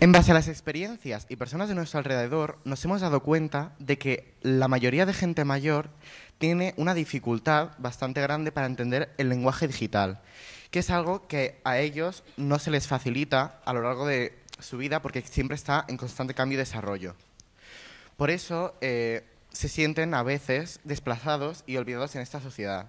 En base a las experiencias y personas de nuestro alrededor, nos hemos dado cuenta de que la mayoría de gente mayor tiene una dificultad bastante grande para entender el lenguaje digital, que es algo que a ellos no se les facilita a lo largo de su vida porque siempre está en constante cambio y desarrollo. Por eso eh, se sienten a veces desplazados y olvidados en esta sociedad.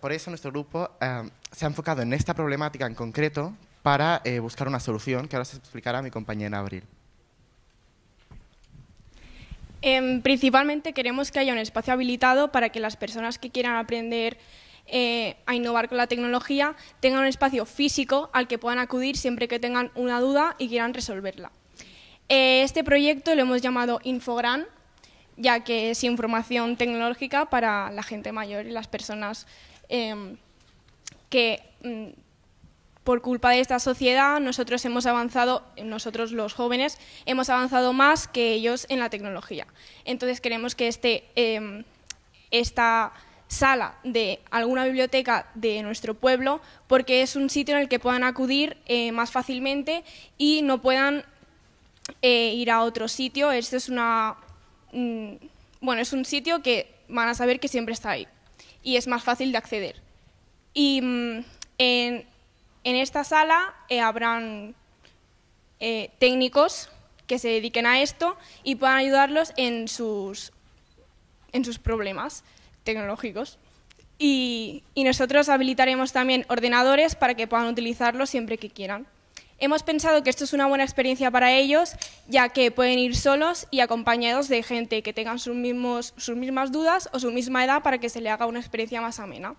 por eso nuestro grupo eh, se ha enfocado en esta problemática en concreto para eh, buscar una solución que ahora se explicará mi compañera Abril. Em, principalmente queremos que haya un espacio habilitado para que las personas que quieran aprender eh, a innovar con la tecnología tengan un espacio físico al que puedan acudir siempre que tengan una duda y quieran resolverla. Eh, este proyecto lo hemos llamado Infogran, ya que es información tecnológica para la gente mayor y las personas em, que mm, por culpa de esta sociedad, nosotros hemos avanzado, nosotros los jóvenes, hemos avanzado más que ellos en la tecnología. Entonces queremos que este, em, esta sala de alguna biblioteca de nuestro pueblo, porque es un sitio en el que puedan acudir eh, más fácilmente y no puedan eh, ir a otro sitio. Este es una... Mm, bueno, es un sitio que van a saber que siempre está ahí y es más fácil de acceder. Y mm, en, en esta sala eh, habrán eh, técnicos que se dediquen a esto y puedan ayudarlos en sus, problemas tecnológicos. Y, nosotros habilitaremos también ordenadores para que puedan utilizarlos siempre que quieran. Hemos pensado que esto es una buena experiencia para ellos, ya que pueden ir solos y acompañados de gente que tengan sus, sus mismas dudas o su misma edad para que se le haga una experiencia más amena.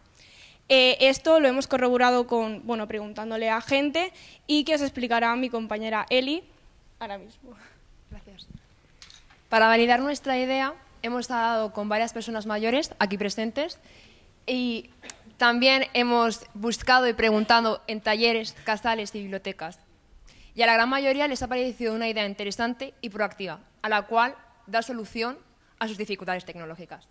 Eh, esto lo hemos corroborado con, bueno, preguntándole a gente y que os explicará mi compañera Eli ahora mismo. Gracias. Para validar nuestra idea, hemos estado con varias personas mayores aquí presentes y también hemos buscado y preguntado en talleres, casales y bibliotecas. Y a la gran mayoría les ha parecido una idea interesante y proactiva, a la cual da solución a sus dificultades tecnológicas.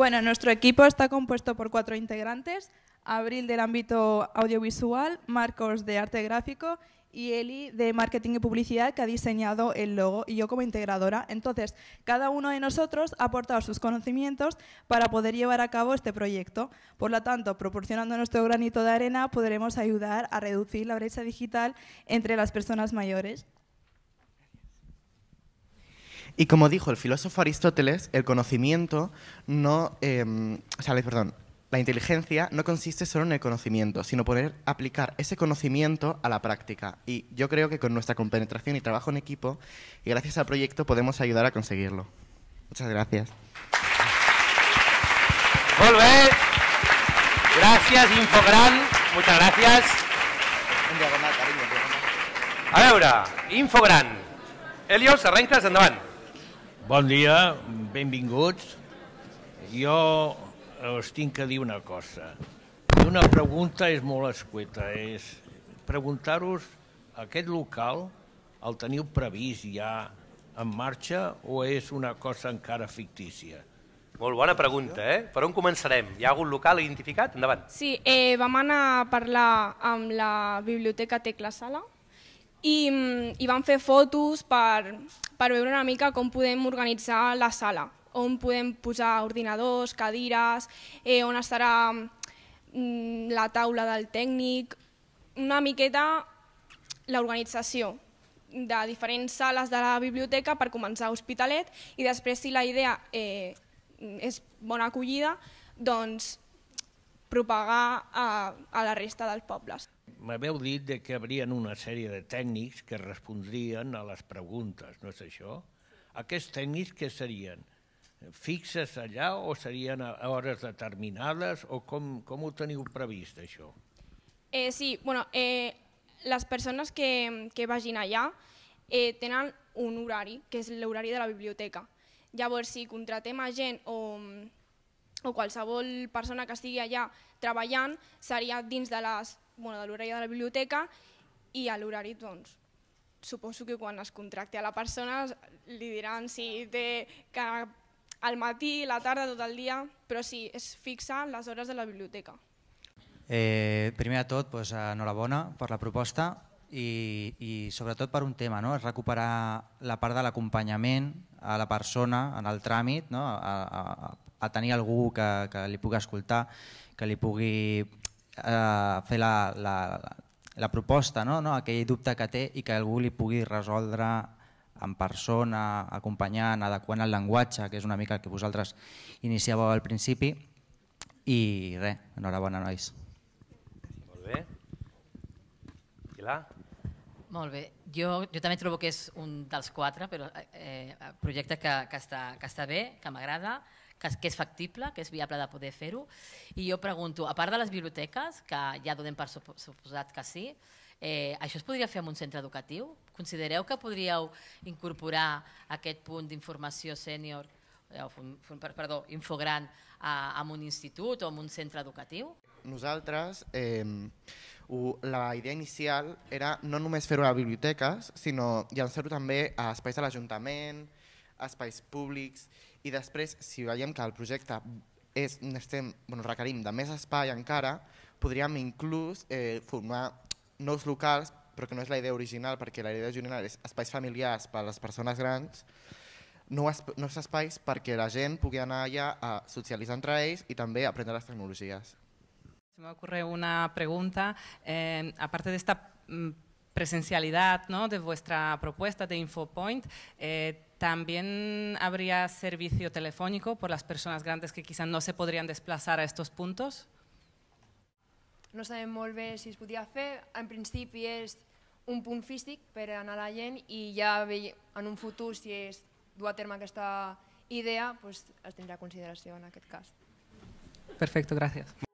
Bueno, nuestro equipo está compuesto por cuatro integrantes, Abril del ámbito audiovisual, Marcos de arte gráfico y Eli de marketing y publicidad que ha diseñado el logo y yo como integradora. Entonces, cada uno de nosotros ha aportado sus conocimientos para poder llevar a cabo este proyecto. Por lo tanto, proporcionando nuestro granito de arena, podremos ayudar a reducir la brecha digital entre las personas mayores. Y como dijo el filósofo Aristóteles, el conocimiento no, em, perdón, la inteligencia no consiste solo en el conocimiento, sino poder aplicar ese conocimiento a la práctica. Y yo creo que con nuestra compenetración y trabajo en equipo, y gracias al proyecto, podemos ayudar a conseguirlo. Muchas gracias. Volver. Gracias, Infogran. Muchas gracias. A Ahora, Infogran. Helios, arrancas, andaban. Bon dia, benvinguts. Jo us tinc que dir una cosa. Una pregunta és molt escueta, és preguntar-vos aquest local el teniu previst ja en marxa o és una cosa encara fictícia? Molt bona pregunta, eh? Per on començarem? Hi ha algun local identificat? Endavant. Sí, eh, vam anar a parlar amb la Biblioteca Tecla Sala i mm, i vam fer fotos per, per veure una mica com podem organitzar la sala, on podem posar ordinadors, cadires, eh, on estarà mm, la taula del tècnic, una miqueta l'organització de diferents sales de la biblioteca per començar a Hospitalet i després si la idea eh, és bona acollida, doncs propagar a, a la resta dels pobles m'haveu dit de que hi haurien una sèrie de tècnics que respondrien a les preguntes, no és això? Aquests tècnics què serien? Fixes allà o serien a hores determinades o com, com ho teniu previst, això? Eh, sí, bueno, eh, les persones que, que vagin allà eh, tenen un horari, que és l'horari de la biblioteca. Llavors, si contratem a gent o, o qualsevol persona que estigui allà treballant, seria dins de les bueno, de l'horari de la biblioteca i a l'horari, doncs, suposo que quan es contracti a la persona li diran si té que al matí, la tarda, tot el dia, però sí, es fixa les hores de la biblioteca. Eh, primer de tot, doncs, enhorabona per la proposta i, i sobretot per un tema, no? és recuperar la part de l'acompanyament a la persona en el tràmit, no? a, a, a tenir algú que, que li pugui escoltar, que li pugui eh, fer la, la, la proposta, no? No? aquell dubte que té i que algú li pugui resoldre en persona, acompanyant, adequant el llenguatge, que és una mica el que vosaltres iniciàveu al principi. I res, enhorabona, nois. Molt bé. Pilar? Molt bé. Jo, jo també trobo que és un dels quatre però, eh, eh projecte que, que, està, que està bé, que m'agrada, que, que és factible, que és viable de poder fer-ho. I jo pregunto, a part de les biblioteques, que ja donem per suposat que sí, eh, això es podria fer en un centre educatiu? Considereu que podríeu incorporar aquest punt d'informació sènior eh, perdó, infogran a, a un institut o a un centre educatiu? Nosaltres, eh, la idea inicial era no només fer-ho a biblioteques, sinó llançar-ho també a espais de l'Ajuntament, a espais públics, i després, si veiem que el projecte és, estem, bueno, requerim de més espai encara, podríem inclús eh, formar nous locals, però que no és la idea original, perquè la idea original és espais familiars per a les persones grans, nous, és espais perquè la gent pugui anar allà a socialitzar entre ells i també a aprendre les tecnologies. Se m'ha ocurre una pregunta. Eh, a de esta mm, presencialitat ¿no? de vostra proposta de InfoPoint, eh, También habría servicio telefónico por las personas grandes que quizás no se podrían desplazar a estos puntos. No sabem molt bé si es podia fer. En principi és un punt físic per anar a la gent i ja en un futur, si es du a terme aquesta idea, pues, es tindrà consideració en aquest cas. Perfecto, gracias.